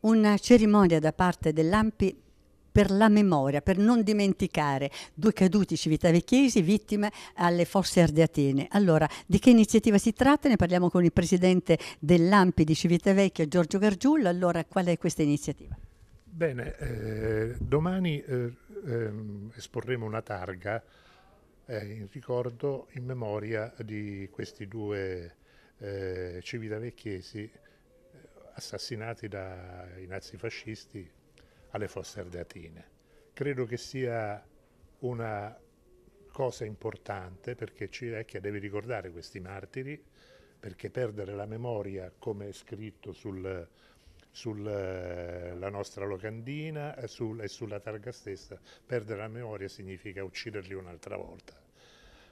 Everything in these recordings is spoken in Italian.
una cerimonia da parte dell'AMPI per la memoria, per non dimenticare due caduti civitavecchiesi vittime alle fosse ardeatine. Allora, di che iniziativa si tratta? Ne parliamo con il presidente dell'AMPI di Civitavecchia, Giorgio Gargiullo. Allora, qual è questa iniziativa? Bene, eh, domani eh, eh, esporremo una targa eh, in ricordo, in memoria di questi due eh, civitavecchiesi assassinati dai nazifascisti alle fosse ardeatine. Credo che sia una cosa importante perché Cirecchia deve ricordare questi martiri, perché perdere la memoria, come è scritto sulla sul, eh, nostra locandina e, eh, sul, e sulla targa stessa, perdere la memoria significa ucciderli un'altra volta.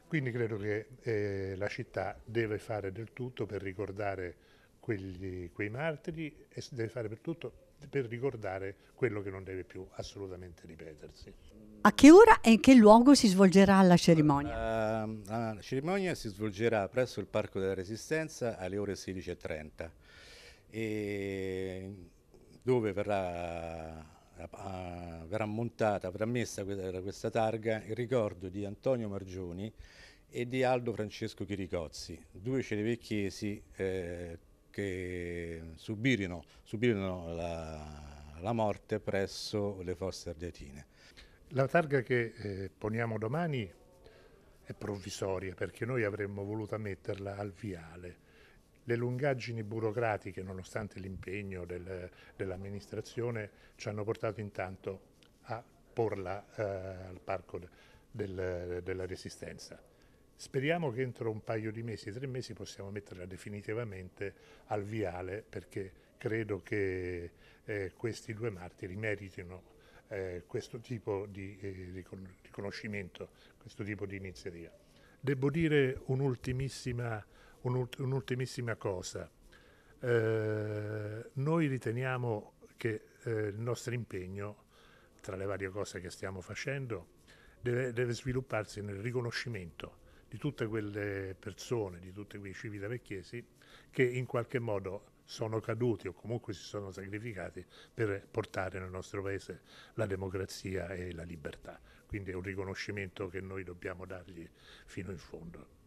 Quindi credo che eh, la città deve fare del tutto per ricordare quelli, quei martiri e deve fare per tutto per ricordare quello che non deve più assolutamente ripetersi. A che ora e in che luogo si svolgerà la cerimonia? Uh, la cerimonia si svolgerà presso il Parco della Resistenza alle ore 16.30 e dove verrà verrà montata, verrà messa questa targa in ricordo di Antonio Margioni e di Aldo Francesco Chiricozzi, due cerevecchiesi eh, che subirono, subirono la, la, morte presso le fosse ardeatine. La targa che eh, poniamo domani è provvisoria perché noi avremmo voluto metterla al viale. Le lungaggini burocratiche, nonostante l'impegno del, dell'amministrazione, ci hanno portato intanto a porla eh, al parco de, del, della Resistenza. Speriamo che entro un paio di mesi, tre mesi, possiamo metterla definitivamente al viale perché credo che eh, questi due martiri meritino eh, questo tipo di eh, riconoscimento, questo tipo di iniziativa. Devo dire un'ultimissima, un'ultimissima cosa. Eh, noi riteniamo che eh, il nostro impegno, tra le varie cose che stiamo facendo, deve, deve svilupparsi nel riconoscimento di tutte quelle persone, di tutti quei civili vecchiesi che in qualche modo sono caduti o comunque si sono sacrificati per portare nel nostro paese la democrazia e la libertà. Quindi è un riconoscimento che noi dobbiamo dargli fino in fondo.